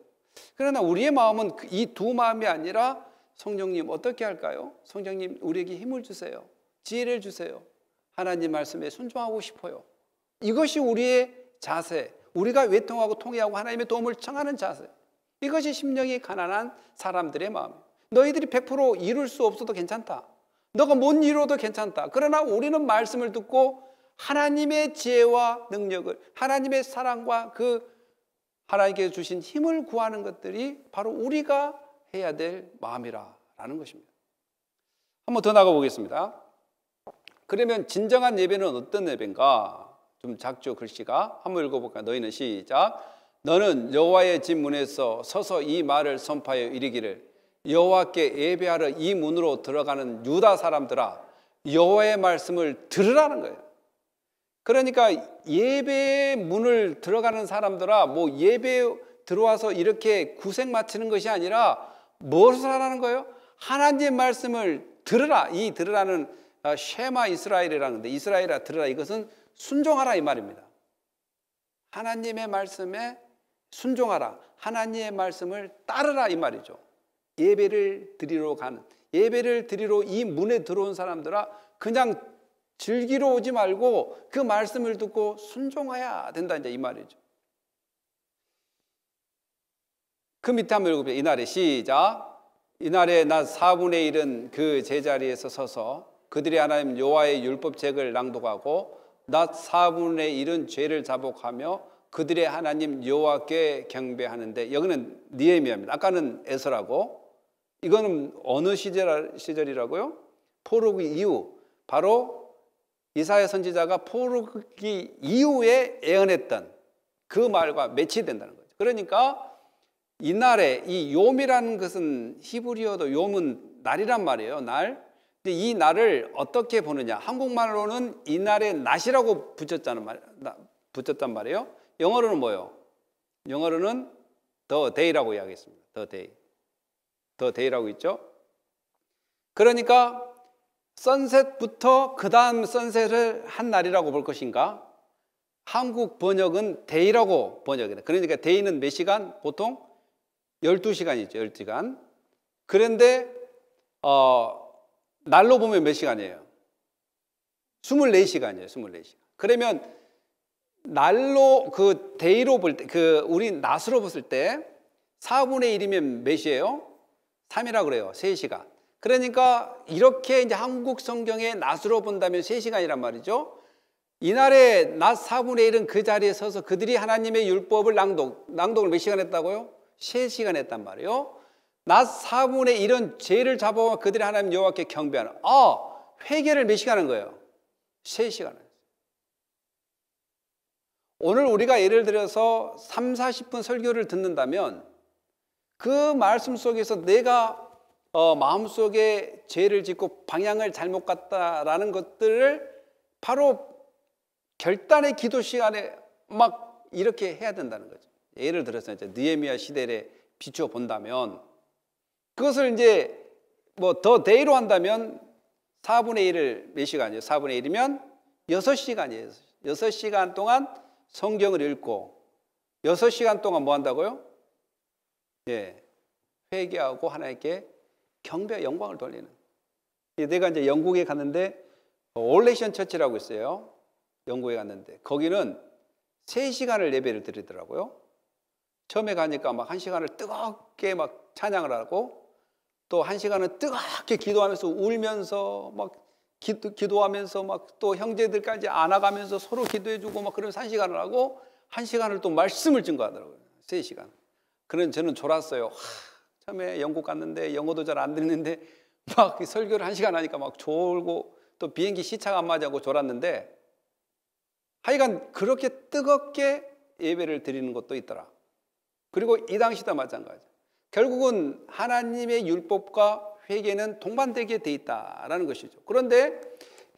그러나 우리의 마음은 그 이두 마음이 아니라 성령님 어떻게 할까요? 성령님 우리에게 힘을 주세요. 지혜를 주세요. 하나님 말씀에 순종하고 싶어요. 이것이 우리의 자세. 우리가 외통하고 통해하고 하나님의 도움을 청하는 자세. 이것이 심령이 가난한 사람들의 마음 너희들이 100% 이룰 수 없어도 괜찮다. 너가 못 이뤄도 괜찮다. 그러나 우리는 말씀을 듣고 하나님의 지혜와 능력을, 하나님의 사랑과 그 하나님께 주신 힘을 구하는 것들이 바로 우리가 해야 될 마음이라라는 것입니다. 한번 더 나가 보겠습니다. 그러면 진정한 예배는 어떤 예배인가? 좀 작죠 글씨가. 한번 읽어볼까요? 너희는 시작. 너는 여호와의 집 문에서 서서 이 말을 선파하여 이르기를 여호와께 예배하러 이 문으로 들어가는 유다 사람들아 여호와의 말씀을 들으라는 거예요. 그러니까 예배의 문을 들어가는 사람들아 뭐 예배 들어와서 이렇게 구색 맞치는 것이 아니라 무엇을 하라는 거예요? 하나님의 말씀을 들으라. 이 들으라는 아, 쉐마 이스라엘이라는데 이스라엘아 들으라 이것은 순종하라 이 말입니다. 하나님의 말씀에 순종하라. 하나님의 말씀을 따르라 이 말이죠. 예배를 드리러 가는 예배를 드리러 이 문에 들어온 사람들아 그냥 즐기러 오지 말고 그 말씀을 듣고 순종해야 된다 이제 이 말이죠. 그 밑에 한번 읽어보세요. 이날에 시작. 이날에 나 4분의 1은 그 제자리에서 서서 그들이 하나님 여호의 율법책을 낭독하고 낮 4분의 1은 죄를 자복하며 그들의 하나님 여호께 경배하는데 여기는 니에미아입니다. 아까는 에서라고 이거는 어느 시절, 시절이라고요? 포로기 이후 바로 이사야 선지자가 포로기 이후에 예언했던 그 말과 매치된다는 거죠. 그러니까 이날에 이 요미라는 것은 히브리어도 요문 날이란 말이에요. 날. 근데 이 날을 어떻게 보느냐? 한국말로는 이 날의 낮이라고 붙였다는 말, 붙였단 말이에요. 영어로는 뭐요? 영어로는 더데이라고 이야기했습니다. 더 데이, 더데이라고 있죠. 그러니까 선셋부터 그 다음 선셋을 한 날이라고 볼 것인가? 한국 번역은 데이라고 번역이 돼. 그러니까 데이는 몇 시간? 보통 12시간이죠. 12시간. 그런데 어, 날로 보면 몇 시간이에요? 24시간이에요. 24시간. 그러면 날로 그 데이로 볼때그 우리 낮으로 봤을 때 4분의 1이면 몇이에요? 3이라 그래요. 3시간. 그러니까 이렇게 이제 한국 성경의 낮으로 본다면 3시간이란 말이죠. 이날의 낮 4분의 1은 그 자리에 서서 그들이 하나님의 율법을 낭독, 낭독을 몇 시간 했다고요? 3시간 했단 말이에요. 낮 4분의 1은 죄를 잡아 그들이 하나님 여호와께 경배하는. 아, 회개를 몇 시간 한 거예요? 3시간 오늘 우리가 예를 들어서 3, 40분 설교를 듣는다면 그 말씀 속에서 내가 어, 마음속에 죄를 짓고 방향을 잘못 갔다라는 것들을 바로 결단의 기도 시간에 막 이렇게 해야 된다는 거죠. 예를 들어서 이제 느헤미야 시대를비추어 본다면 그것을 이제 뭐 더대의로 한다면 4분의 1을 몇 시간이에요? 4분의 1이면 6시간이에요. 6시간 동안 성경을 읽고 6시간 동안 뭐 한다고요? 예. 회개하고 하나님께 경배 영광을 돌리는. 예, 내가 이제 영국에 갔는데 어, 올레이션 처치라고 있어요. 영국에 갔는데 거기는 3시간을 예배를 드리더라고요. 처음에 가니까 막 1시간을 뜨겁게 막 찬양을 하고 또 1시간은 뜨겁게 기도하면서 울면서 막 기도, 하면서 막 또 형제들까지 안아가면서 서로 기도해주고 막 그런 3시간을 하고 1시간을 또 말씀을 증거하더라고요. 3시간. 그런 저는 졸았어요. 처음에 영국 갔는데 영어도 잘 안 듣는데 [laughs] 막 설교를 한 시간 하니까 막 졸고 또 비행기 시차가 안 맞아고 졸았는데 하여간 그렇게 뜨겁게 예배를 드리는 것도 있더라. 그리고 이 당시도 마찬가지. 결국은 하나님의 율법과 회개는 동반되게 돼 있다라는 것이죠. 그런데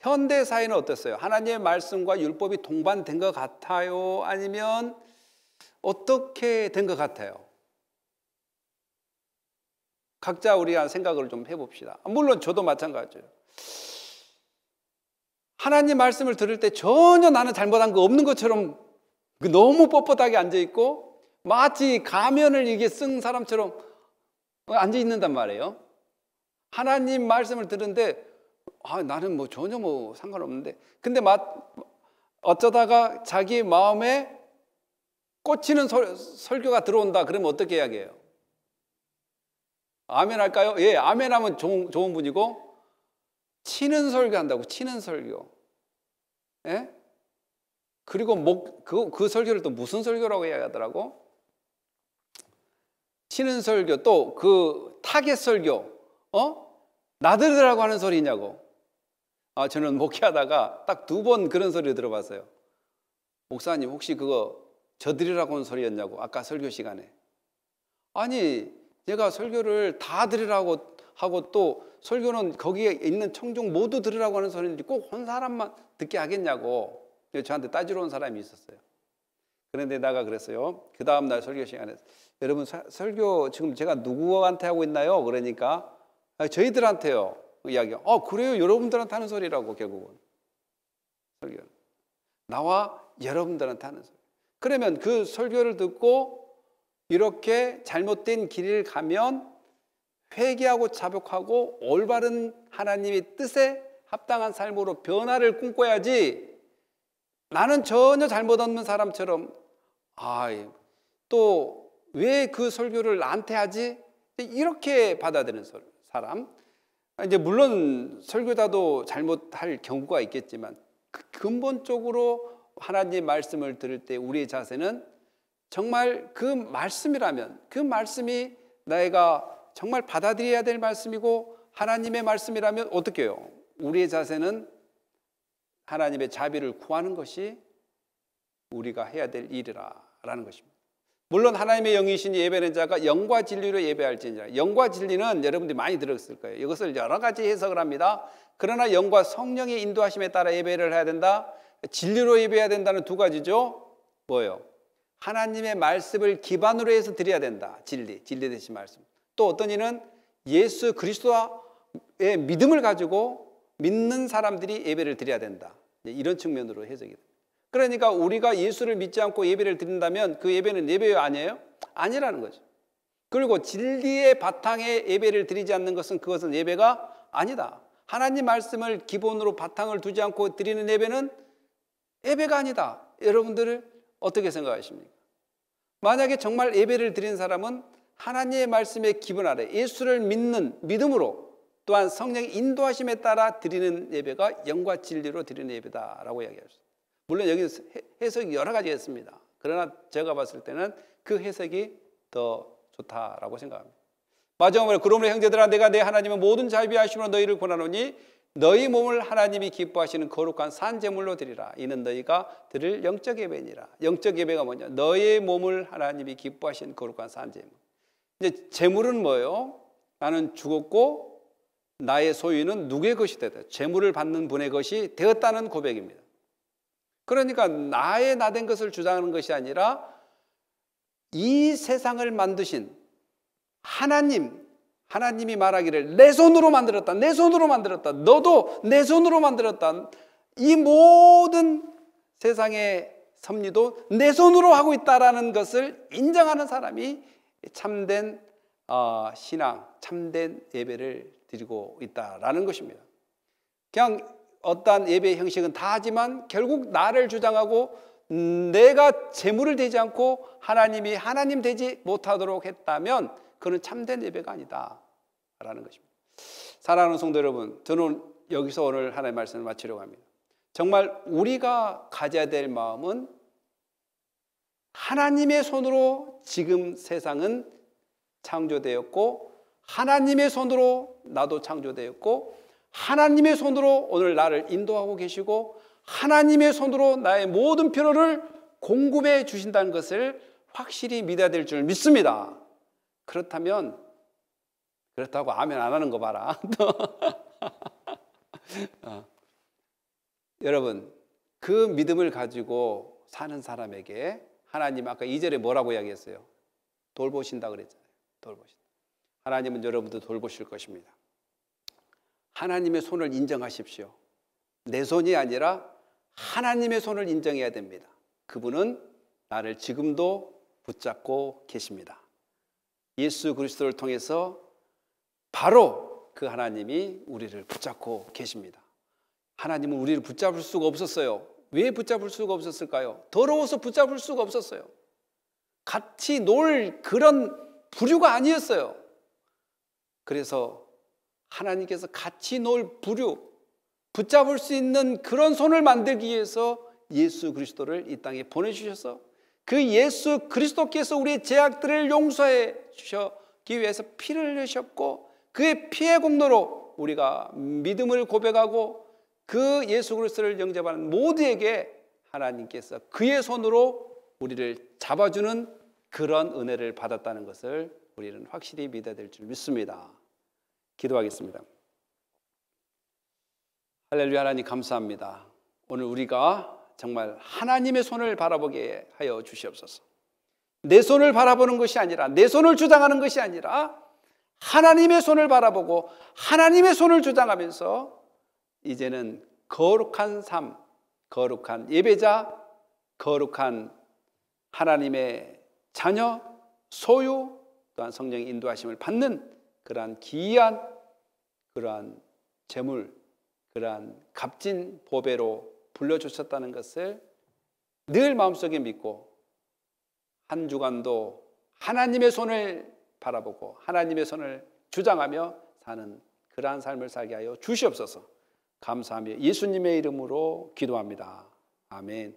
현대 사회는 어땠어요? 하나님의 말씀과 율법이 동반된 것 같아요? 아니면 어떻게 된 것 같아요? 각자 우리가 생각을 좀 해봅시다. 물론 저도 마찬가지예요. 하나님 말씀을 들을 때 전혀 나는 잘못한 거 없는 것처럼 그 너무 뻣뻣하게 앉아있고 마치 가면을 이게 쓴 사람처럼 앉아있는단 말이에요. 하나님 말씀을 들은데 아, 나는 뭐 전혀 뭐 상관없는데 근데 마, 어쩌다가 자기 마음에 꽂히는 설, 설교가 들어온다 그러면 어떻게 해야 해요? 아멘 할까요? 예, 아멘 하면 좋은, 좋은 분이고, 치는 설교 한다고, 치는 설교. 예? 그리고 목, 그, 그 설교를 또 무슨 설교라고 이야기하더라고? 치는 설교, 또 그 타겟 설교, 어? 나들으라고 하는 소리냐고. 아, 저는 목회하다가 딱 두 번 그런 소리를 들어봤어요. 목사님, 혹시 그거 저들이라고 하는 소리였냐고, 아까 설교 시간에. 아니, 내가 설교를 다 들으라고 하고 또 설교는 거기에 있는 청중 모두 들으라고 하는 소리인지 꼭한 사람만 듣게 하겠냐고 저한테 따지러 온 사람이 있었어요. 그런데 내가 그랬어요. 그 다음 날 설교 시간에 여러분 사, 설교 지금 제가 누구한테 하고 있나요? 그러니까 아, 저희들한테요. 그 이야기. 어 그래요. 여러분들한테 하는 소리라고 결국은 설교. 나와 여러분들한테 하는 소리. 그러면 그 설교를 듣고 이렇게 잘못된 길을 가면 회개하고 자복하고 올바른 하나님의 뜻에 합당한 삶으로 변화를 꿈꿔야지 나는 전혀 잘못 없는 사람처럼 아또 왜 그 설교를 나한테 하지? 이렇게 받아들이는 사람 이제 물론 설교자도 잘못할 경우가 있겠지만 그 근본적으로 하나님 말씀을 들을 때 우리의 자세는 정말 그 말씀이라면 그 말씀이 나 내가 정말 받아들여야 될 말씀이고 하나님의 말씀이라면 어떻게 해요? 우리의 자세는 하나님의 자비를 구하는 것이 우리가 해야 될 일이라라는 것입니다. 물론 하나님의 영이신 예배는 자가 영과 진리로 예배할지니라. 영과 진리는 여러분들이 많이 들었을 거예요. 이것을 여러 가지 해석을 합니다. 그러나 영과 성령의 인도하심에 따라 예배를 해야 된다. 진리로 예배해야 된다는 두 가지죠. 뭐예요? 하나님의 말씀을 기반으로 해서 드려야 된다. 진리, 진리 되신 말씀. 또 어떤 이는 예수 그리스도의 믿음을 가지고 믿는 사람들이 예배를 드려야 된다. 이런 측면으로 해석이 됩니다. 그러니까 우리가 예수를 믿지 않고 예배를 드린다면 그 예배는 예배 아니에요? 아니라는 거죠. 그리고 진리의 바탕에 예배를 드리지 않는 것은 그것은 예배가 아니다. 하나님 말씀을 기본으로 바탕을 두지 않고 드리는 예배는 예배가 아니다. 여러분들을 어떻게 생각하십니까? 만약에 정말 예배를 드린 사람은 하나님의 말씀에 기분 아래 예수를 믿는 믿음으로 또한 성령의 인도하심에 따라 드리는 예배가 영과 진리로 드리는 예배다라고 이야기했습니다. 물론 여기 해석이 여러 가지가 있습니다. 그러나 제가 봤을 때는 그 해석이 더 좋다라고 생각합니다. 마지막으로 그러므로 형제들아 내가 내 하나님의 모든 자비하심으로 너희를 권하노니 너희 몸을 하나님이 기뻐하시는 거룩한 산재물로 드리라. 이는 너희가 드릴 영적 예배니라. 영적 예배가 뭐냐? 너의 몸을 하나님이 기뻐하시는 거룩한 산재물 이제 재물은 뭐예요? 나는 죽었고 나의 소유는 누구의 것이 되다. 재물을 받는 분의 것이 되었다는 고백입니다. 그러니까 나의 나 된 것을 주장하는 것이 아니라 이 세상을 만드신 하나님 하나님이 말하기를 내 손으로 만들었다. 내 손으로 만들었다. 너도 내 손으로 만들었다. 이 모든 세상의 섭리도 내 손으로 하고 있다라는 것을 인정하는 사람이 참된 어, 신앙, 참된 예배를 드리고 있다라는 것입니다. 그냥 어떠한 예배 형식은 다 하지만 결국 나를 주장하고 내가 재물을 대지 않고 하나님이 하나님 되지 못하도록 했다면 그는 참된 예배가 아니다. 라는 것입니다. 사랑하는 성도 여러분, 저는 여기서 오늘 하나의 말씀을 마치려고 합니다. 정말 우리가 가져야 될 마음은 하나님의 손으로 지금 세상은 창조되었고 하나님의 손으로 나도 창조되었고 하나님의 손으로 오늘 나를 인도하고 계시고 하나님의 손으로 나의 모든 필요를 공급해 주신다는 것을 확실히 믿어야 될 줄 믿습니다. 그렇다면 그렇다고 아멘 안 하는 거 봐라. [laughs] 어. 여러분, 그 믿음을 가지고 사는 사람에게 하나님 아까 2절에 뭐라고 이야기했어요? 돌보신다 그랬잖아요. 돌보신다. 하나님은 여러분도 돌보실 것입니다. 하나님의 손을 인정하십시오. 내 손이 아니라 하나님의 손을 인정해야 됩니다. 그분은 나를 지금도 붙잡고 계십니다. 예수 그리스도를 통해서 바로 그 하나님이 우리를 붙잡고 계십니다. 하나님은 우리를 붙잡을 수가 없었어요. 왜 붙잡을 수가 없었을까요? 더러워서 붙잡을 수가 없었어요. 같이 놀 그런 부류가 아니었어요. 그래서 하나님께서 같이 놀 부류, 붙잡을 수 있는 그런 손을 만들기 위해서 예수 그리스도를 이 땅에 보내주셔서 그 예수 그리스도께서 우리의 죄악들을 용서해 주셨기 위해서 피를 흘리셨고 그의 피해 공로로 우리가 믿음을 고백하고 그 예수 그리스도를 영접하는 모두에게 하나님께서 그의 손으로 우리를 잡아주는 그런 은혜를 받았다는 것을 우리는 확실히 믿어야 될 줄 믿습니다. 기도하겠습니다. 할렐루야 하나님 감사합니다. 오늘 우리가 정말 하나님의 손을 바라보게 하여 주시옵소서. 내 손을 바라보는 것이 아니라 내 손을 주장하는 것이 아니라 하나님의 손을 바라보고 하나님의 손을 주장하면서 이제는 거룩한 삶, 거룩한 예배자, 거룩한 하나님의 자녀, 소유, 또한 성령의 인도하심을 받는 그러한 기이한 그러한 재물, 그러한 값진 보배로 불려주셨다는 것을 늘 마음속에 믿고 한 주간도 하나님의 손을 바라보고 하나님의 선을 주장하며 사는 그러한 삶을 살게 하여 주시옵소서. 감사하며 예수님의 이름으로 기도합니다. 아멘.